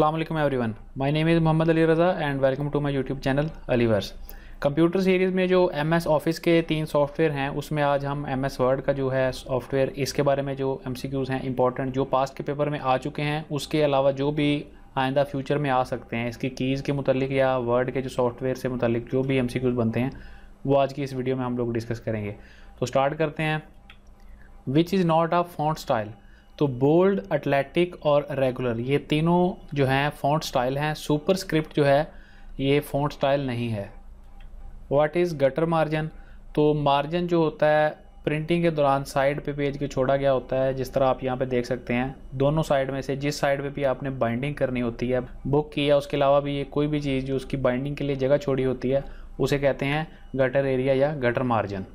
अल्लाम everyone my name is Mohammad Ali Raza and welcome to my YouTube channel Aliverse computer series में जो M S office के तीन software हैं उसमें आज हम एम एस वर्ड का जो है सॉफ्टवेयर इसके बारे में जो एम सी क्यूज़ हैं इंपॉर्टेंट जो पास्ट के पेपर में आ चुके हैं उसके अलावा जो भी आइंदा फ्यूचर में आ सकते हैं इसकी कीज़ के मतलब या वर्ड के जो सॉफ्टवेयर से मुतलिक जो भी एम सी क्यूज़ बनते हैं वो आज की इस वीडियो में हम लोग डिस्कस करेंगे तो स्टार्ट करते हैं which is not a font style तो बोल्ड एटलेटिक और रेगुलर ये तीनों जो हैं फ़ॉन्ट स्टाइल हैं सुपर स्क्रिप्ट जो है ये फ़ॉन्ट स्टाइल नहीं है व्हाट इज़ गटर मार्जिन तो मार्जिन जो होता है प्रिंटिंग के दौरान साइड पे पेज के छोड़ा गया होता है जिस तरह आप यहाँ पे देख सकते हैं दोनों साइड में से जिस साइड पे भी आपने बाइंडिंग करनी होती है बुक की या उसके अलावा भी ये कोई भी चीज़ जो उसकी बाइंडिंग के लिए जगह छोड़ी होती है उसे कहते हैं गटर एरिया या gutter margin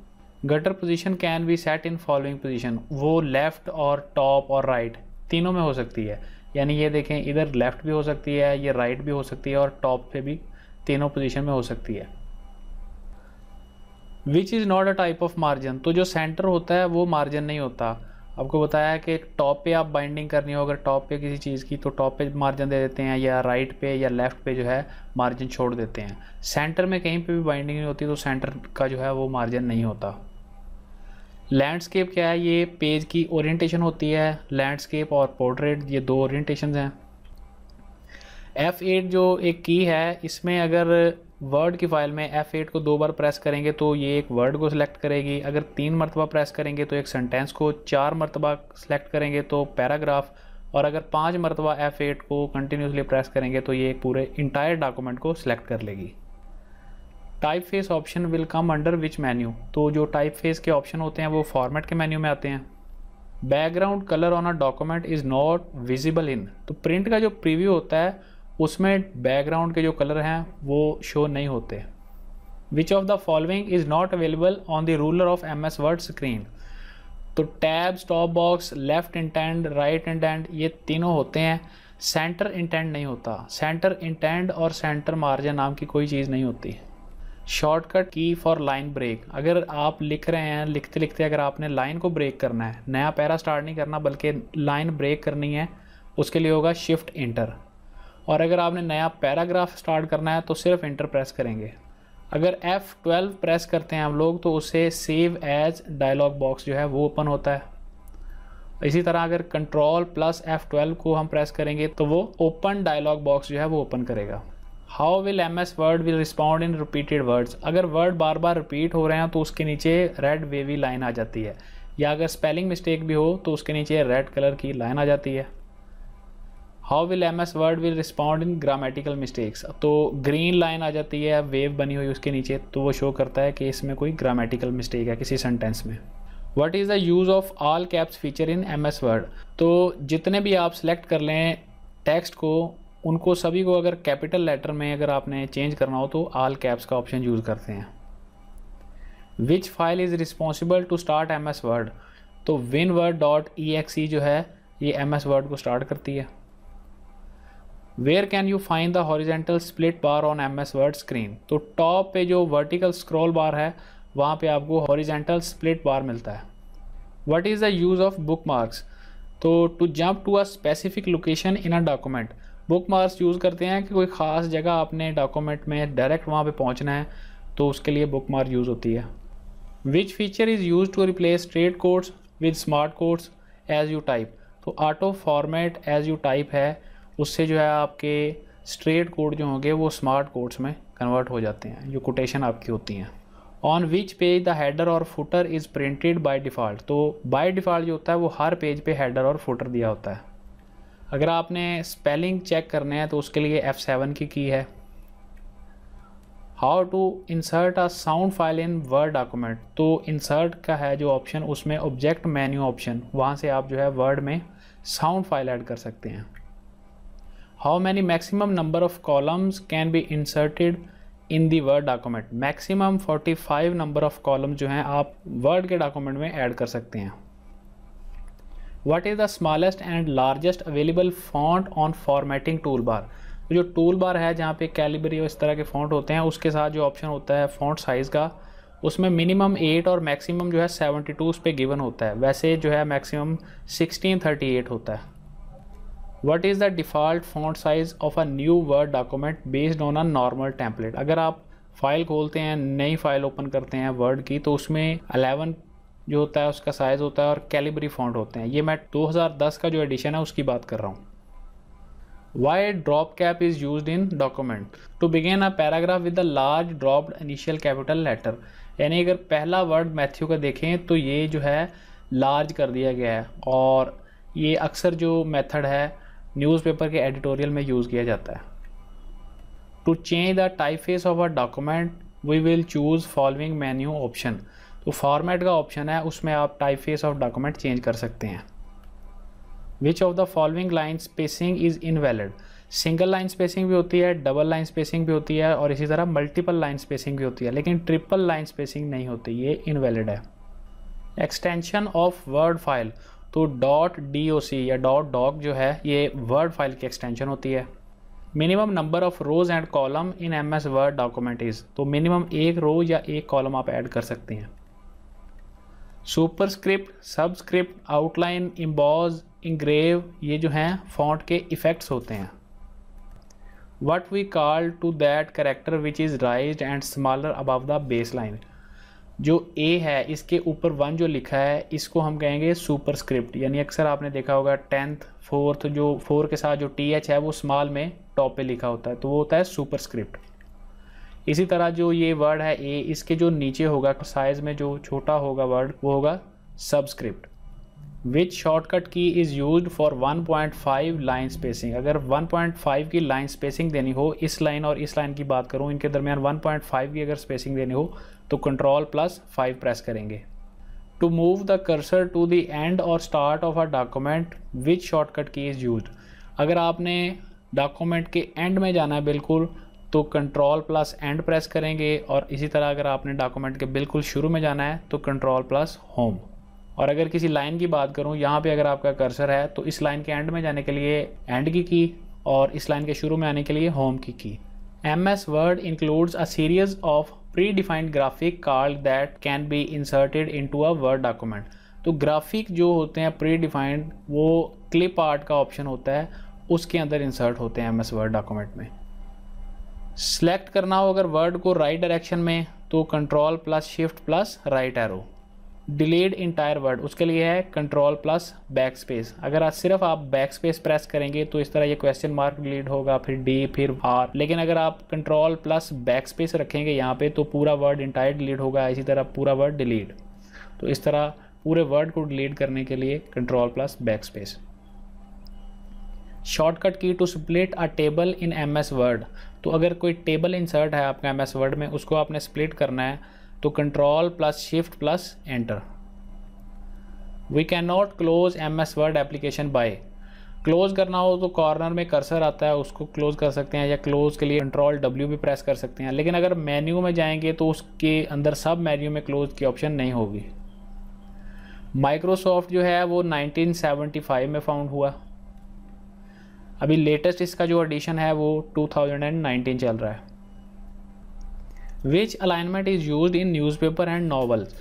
gutter position can be set in following position वो लेफ़्ट और टॉप और राइट right, तीनों में हो सकती है यानी ये देखें इधर लेफ़्ट भी हो सकती है ये राइट right भी हो सकती है और टॉप पे भी तीनों पोजीशन में हो सकती है which is not a type of margin तो जो सेंटर होता है वो मार्जिन नहीं होता आपको बताया कि टॉप पे आप बाइंडिंग करनी हो अगर टॉप पे किसी चीज़ की तो टॉप पे मार्जिन दे देते हैं या राइट पे या लेफ़्ट पे जो है मार्जिन छोड़ देते हैं सेंटर में कहीं पे भी बाइंडिंग नहीं होती तो सेंटर का जो है वो मार्जिन नहीं होता लैंडस्केप क्या है ये पेज की ओरिएंटेशन होती है लैंडस्केप और पोर्ट्रेट ये दो ओरिएंटेशंस हैं एफ़ एट जो एक की है इसमें अगर वर्ड की फ़ाइल में एफ़ एट को दो बार प्रेस करेंगे तो ये एक वर्ड को सिलेक्ट करेगी अगर तीन मरतबा प्रेस करेंगे तो एक सेंटेंस को चार मरतबा सिलेक्ट करेंगे तो पैराग्राफ और अगर पाँच मरतबा एफ़ एट को कंटिन्यूसली प्रेस करेंगे तो ये एक पूरे इंटायर डॉक्यूमेंट को सिलेक्ट कर लेगी type face option will come under which menu तो जो टाइप फेस के ऑप्शन होते हैं वो फॉर्मेट के मेन्यू में आते हैं background colour on a document is not visible in तो प्रिंट का जो प्रीव्यू होता है उसमें बैकग्राउंड के जो कलर हैं वो शो नहीं होते which of the following is not available on the ruler of M S Word screen तो tab stop box left indent right indent ये तीनों होते हैं सेंटर इंटेंड नहीं होता सेंटर इंटेंड और सेंटर मार्जिन नाम की कोई चीज़ नहीं होती शॉर्टकट की फॉर लाइन ब्रेक अगर आप लिख रहे हैं लिखते लिखते अगर आपने लाइन को ब्रेक करना है नया पैरा स्टार्ट नहीं करना बल्कि लाइन ब्रेक करनी है उसके लिए होगा शिफ्ट इंटर और अगर आपने नया पैराग्राफ स्टार्ट करना है तो सिर्फ इंटर प्रेस करेंगे अगर F12 प्रेस करते हैं हम लोग तो उससे सेव एज डायलॉग बॉक्स जो है वो ओपन होता है इसी तरह अगर कंट्रोल प्लस F12 को हम प्रेस करेंगे तो वो ओपन डायलॉग बॉक्स जो है वो ओपन करेगा how will M S Word will respond in repeated words अगर वर्ड बार बार रिपीट हो रहे हैं तो उसके नीचे रेड वेवी लाइन आ जाती है या अगर स्पेलिंग मिस्टेक भी हो तो उसके नीचे रेड कलर की लाइन आ जाती है how will M S Word will respond in grammatical mistakes तो ग्रीन लाइन आ जाती है वेव बनी हुई उसके नीचे तो वो शो करता है कि इसमें कोई ग्रामेटिकल मिस्टेक है किसी सेंटेंस में what is the use of all caps feature in M S Word तो जितने भी आप सेलेक्ट कर लें टेक्स्ट को उनको सभी को अगर कैपिटल लेटर में अगर आपने चेंज करना हो तो आल कैप्स का ऑप्शन यूज़ करते हैं which file is responsible to start M S Word तो win word dot E X E जो है ये एम एस वर्ड को स्टार्ट करती है where can you find the horizontal split bar on M S Word screen तो top पे जो वर्टिकल स्क्रोल बार है वहाँ पे आपको हॉरिजेंटल स्प्लिट बार मिलता है what is the use of bookmarks तो to jump to a specific location in a document bookmarks use करते हैं कि कोई ख़ास जगह आपने डॉक्यूमेंट में डायरेक्ट वहाँ पे पहुँचना है तो उसके लिए बुक मार्क यूज़ होती है which feature is use to replace straight quotes with smart quotes as you type तो auto format as you type है उससे जो है आपके स्ट्रेट कोड जो होंगे वो स्मार्ट कोड्स में कन्वर्ट हो जाते हैं जो कोटेशन आपकी होती हैं on which page the header और footer is printed by default तो बाई डिफ़ाल्ट जो होता है वो हर पेज पे हेडर और फुटर दिया होता है अगर आपने स्पेलिंग चेक करने हैं तो उसके लिए F7 की की है how to insert a sound file in Word document तो इंसर्ट का है जो ऑप्शन उसमें ऑब्जेक्ट मेन्यू ऑप्शन वहाँ से आप जो है वर्ड में साउंड फाइल ऐड कर सकते हैं how many maximum number of columns can be inserted in the Word document maximum 45 number of column जो हैं आप वर्ड के डॉक्यूमेंट में ऐड कर सकते हैं what is the smallest and largest available font on formatting tool bar जो tool बार है जहाँ पे कैलिबरी और इस तरह के फॉन्ट होते हैं उसके साथ जो ऑप्शन होता है फॉन्ट साइज़ का उसमें मिनिमम एट और मैक्सिमम जो है सेवेंटी टू उस पर गिवन होता है वैसे जो है मैक्सिमम सिक्सटीन थर्टी एट होता है what is the default font size of a new Word document based on a normal template अगर आप फाइल खोलते हैं नई फाइल ओपन करते हैं वर्ड की तो उसमें अलेवन जो होता है उसका साइज़ होता है और कैलिबरी फॉन्ट होते हैं ये मैं 2010 का जो एडिशन है उसकी बात कर रहा हूँ why drop cap is used in document to begin a paragraph with a large dropped initial capital letter यानी अगर पहला वर्ड मैथ्यू का देखें तो ये जो है लार्ज कर दिया गया है और ये अक्सर जो मेथड है न्यूज़पेपर के एडिटोरियल में यूज़ किया जाता है to change the type face of a document we will choose following menu option तो फॉर्मेट का ऑप्शन है उसमें आप type face of document change कर सकते हैं which of the following line spacing is invalid single line spacing भी होती है डबल लाइन स्पेसिंग भी होती है और इसी तरह मल्टीपल लाइन स्पेसिंग भी होती है लेकिन ट्रिपल लाइन स्पेसिंग नहीं होती ये इनवैलिड है एक्सटेंशन ऑफ वर्ड फाइल तो डॉट डी ओ सी या डॉट डॉग जो है ये वर्ड फाइल की एक्सटेंशन होती है minimum number of rows and column in M S Word document is तो मिनिमम एक रो या एक कॉलम आप ऐड कर सकते हैं superscript subscript outline emboss engrave ये जो हैं फॉन्ट के इफ़ेक्ट्स होते हैं what we call to that character which is raise and smaller above the base line जो ए है इसके ऊपर वन जो लिखा है इसको हम कहेंगे सुपर स्क्रिप्ट यानी अक्सर आपने देखा होगा टेंथ फोर्थ जो फोर के साथ जो टी एच है वो स्मॉल में टॉप पे लिखा होता है तो वो होता है सुपर स्क्रिप्ट इसी तरह जो ये वर्ड है ए इसके जो नीचे होगा साइज में जो छोटा होगा वर्ड वो होगा subscript which shortcut key is use for 1.5 line spacing अगर 1.5 की लाइन स्पेसिंग देनी हो इस लाइन और इस लाइन की बात करूँ इनके दरमियान 1.5 की अगर स्पेसिंग देनी हो तो कंट्रोल प्लस फाइव प्रेस करेंगे to move the cursor to the end और start of a document which shortcut key is use अगर आपने डॉक्यूमेंट के एंड में जाना है बिल्कुल तो कंट्रोल प्लस एंड प्रेस करेंगे और इसी तरह अगर आपने डॉक्यूमेंट के बिल्कुल शुरू में जाना है तो कंट्रोल प्लस होम और अगर किसी लाइन की बात करूं यहाँ पे अगर आपका कर्सर है तो इस लाइन के एंड में जाने के लिए एंड की की और इस लाइन के शुरू में आने के लिए होम की की M S Word includes a series of predefined graphic card that can be inserted into a Word document तो ग्राफिक जो होते हैं प्री डिफाइंड वो क्लिप आर्ट का ऑप्शन होता है उसके अंदर इंसर्ट होते हैं एम एस वर्ड डॉक्यूमेंट में सेलेक्ट करना हो अगर वर्ड को राइट right डायरेक्शन में तो control plus shift plus right arrow delete entire word उसके लिए है कंट्रोल प्लस बैक स्पेस अगर आप सिर्फ आप बैक स्पेस प्रेस करेंगे तो इस तरह ये क्वेश्चन मार्क डिलीट होगा फिर डी फिर आर लेकिन अगर आप कंट्रोल प्लस बैक स्पेस रखेंगे यहाँ पे तो पूरा वर्ड इंटायर डिलीट होगा इसी तरह पूरा वर्ड डिलीट तो इस तरह पूरे वर्ड को डिलीट करने के लिए control plus backspace shortcut key to split a table in M S Word तो अगर कोई टेबल इंसर्ट है आपका एम एस वर्ड में उसको आपने स्प्लिट करना है तो control plus shift plus enter we cannot close M S Word application by close करना हो तो कॉर्नर में कर्सर आता है उसको क्लोज़ कर सकते हैं या क्लोज़ के लिए कंट्रोल डब्ल्यू भी प्रेस कर सकते हैं लेकिन अगर मेन्यू में जाएंगे तो उसके अंदर सब मेन्यू में क्लोज़ की ऑप्शन नहीं होगी माइक्रोसॉफ्ट जो है वो 1975 में फाउंड हुआ अभी लेटेस्ट इसका जो एडिशन है वो 2019 चल रहा है which alignment is use in newspaper and novels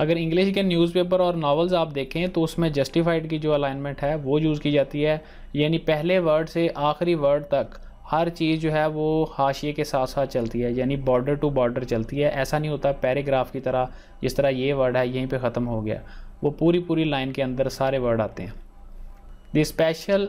अगर इंग्लिश के न्यूज़पेपर और नावल्स आप देखें तो उसमें जस्टिफाइड की जो अलाइनमेंट है वो यूज़ की जाती है यानी पहले वर्ड से आखिरी वर्ड तक हर चीज़ जो है वो हाशिए के साथ साथ चलती है यानी बॉर्डर टू बॉर्डर चलती है ऐसा नहीं होता पैराग्राफ की तरह जिस तरह ये वर्ड है यहीं पे ख़त्म हो गया वो पूरी पूरी लाइन के अंदर सारे वर्ड आते हैं the special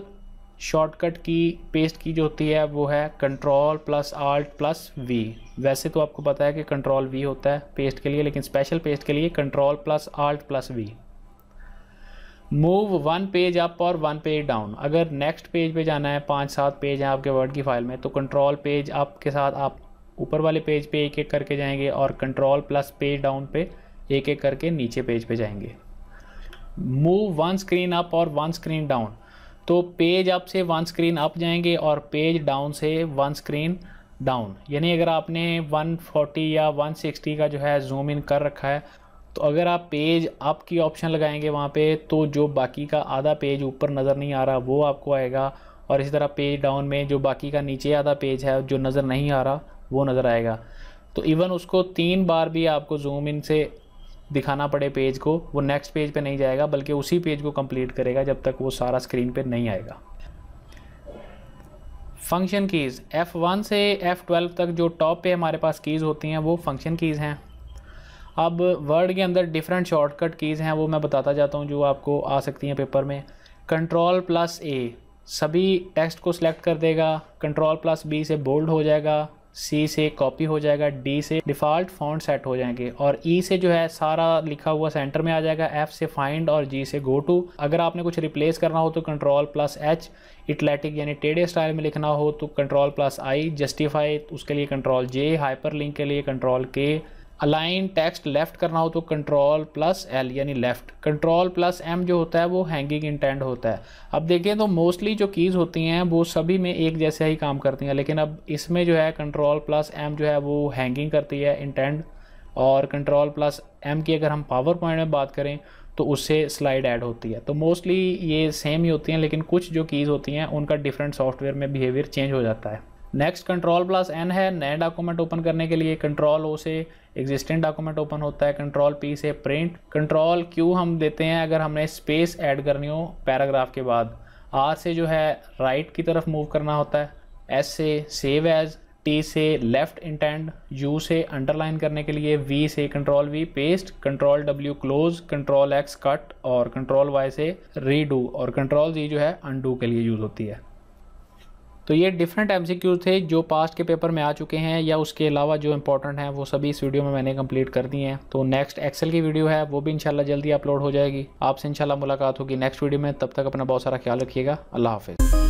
shortcut key paste key जो होती है वो है control plus alt plus V वैसे तो आपको पता है कि कंट्रोल वी होता है पेस्ट के लिए लेकिन स्पेशल पेस्ट के लिए control plus alt plus V move one page up और वन पेज डाउन अगर नेक्स्ट पेज पे जाना है पाँच सात पेज हैं आपके वर्ड की फाइल में तो कंट्रोल पेज अप के साथ आप ऊपर वाले पेज पे एक एक करके जाएंगे और कंट्रोल प्लस पेज डाउन पे एक एक करके नीचे पेज पे जाएंगे मूव वन स्क्रीन अप और वन स्क्रीन डाउन तो पेज अप से वन स्क्रीन अप जाएंगे और पेज डाउन से वन स्क्रीन डाउन यानी अगर आपने 140 या 160 का जो है जूम इन कर रखा है तो अगर आप पेज अप की ऑप्शन लगाएंगे वहाँ पे तो जो बाकी का आधा पेज ऊपर नज़र नहीं आ रहा वो आपको आएगा और इसी तरह पेज डाउन में जो बाकी का नीचे आधा पेज है जो नज़र नहीं आ रहा वो नज़र आएगा तो इवन उसको तीन बार भी आपको जूम इन से दिखाना पड़े पेज को वो नेक्स्ट पेज पे नहीं जाएगा बल्कि उसी पेज को कंप्लीट करेगा जब तक वो सारा स्क्रीन पे नहीं आएगा फंक्शन कीज़ F1 से F12 तक जो टॉप पे हमारे पास कीज़ होती हैं वो फंक्शन कीज़ हैं अब वर्ड के अंदर डिफरेंट शॉर्टकट कीज़ हैं वो मैं बताता जाता हूँ जो आपको आ सकती हैं पेपर में कंट्रोल प्लस ए सभी टेक्स्ट को सिलेक्ट कर देगा कंट्रोल प्लस बी से बोल्ड हो जाएगा सी से कॉपी हो जाएगा डी से डिफ़ॉल्ट फॉन्ट सेट हो जाएंगे और ई e से जो है सारा लिखा हुआ सेंटर में आ जाएगा एफ से फाइंड और जी से गो टू अगर आपने कुछ रिप्लेस करना हो तो कंट्रोल प्लस एच इटलेटिक यानी टेढ़े स्टाइल में लिखना हो तो कंट्रोल प्लस आई जस्टिफाई उसके लिए कंट्रोल जे हाइपर लिंक के लिए कंट्रोल के अलाइन टेक्स्ट लेफ़्ट करना हो तो कंट्रोल प्लस एल यानी लेफ़्ट कंट्रोल प्लस एम जो होता है वो हैंगिंग इंटेंड होता है अब देखें तो मोस्टली जो कीज़ होती हैं वो सभी में एक जैसे ही काम करती हैं लेकिन अब इसमें जो है कंट्रोल प्लस एम जो है वो हैंगिंग करती है इंटेंड और कंट्रोल प्लस एम की अगर हम पावर पॉइंट में बात करें तो उससे स्लाइड ऐड होती है तो मोस्टली ये सेम ही होती हैं लेकिन कुछ जो कीज़ होती हैं उनका डिफरेंट सॉफ्टवेयर में बिहेवियर चेंज हो जाता है नेक्स्ट कंट्रोल प्लस एन है नए डॉक्यूमेंट ओपन करने के लिए कंट्रोल ओ से एग्जिस्टिंग डॉक्यूमेंट ओपन होता है कंट्रोल पी से प्रिंट कंट्रोल क्यू हम देते हैं अगर हमने स्पेस ऐड करनी हो पैराग्राफ के बाद आर से जो है राइट right की तरफ मूव करना होता है एस से सेव एज टी से लेफ्ट इंटेंड यू से अंडरलाइन करने के लिए वी से control V paste control W close control X cut और कंट्रोल वाई से रीडू और कंट्रोल जी जो है अनडू के लिए यूज़ होती है तो ये डिफरेंट एम थे जो पास्ट के पेपर में आ चुके हैं या उसके अलावा जो इंपॉर्टेंट हैं वो सभी इस वीडियो में मैंने कंप्लीट कर दी हैं तो नेक्स्ट एक्सेल की वीडियो है वो भी इंशाल्लाह जल्दी अपलोड हो जाएगी आपसे इंशाल्लाह मुलाकात होगी नेक्स्ट वीडियो में तब तक अपना बहुत सारा ख्याल रखिएगा अल्लाह हाफिज़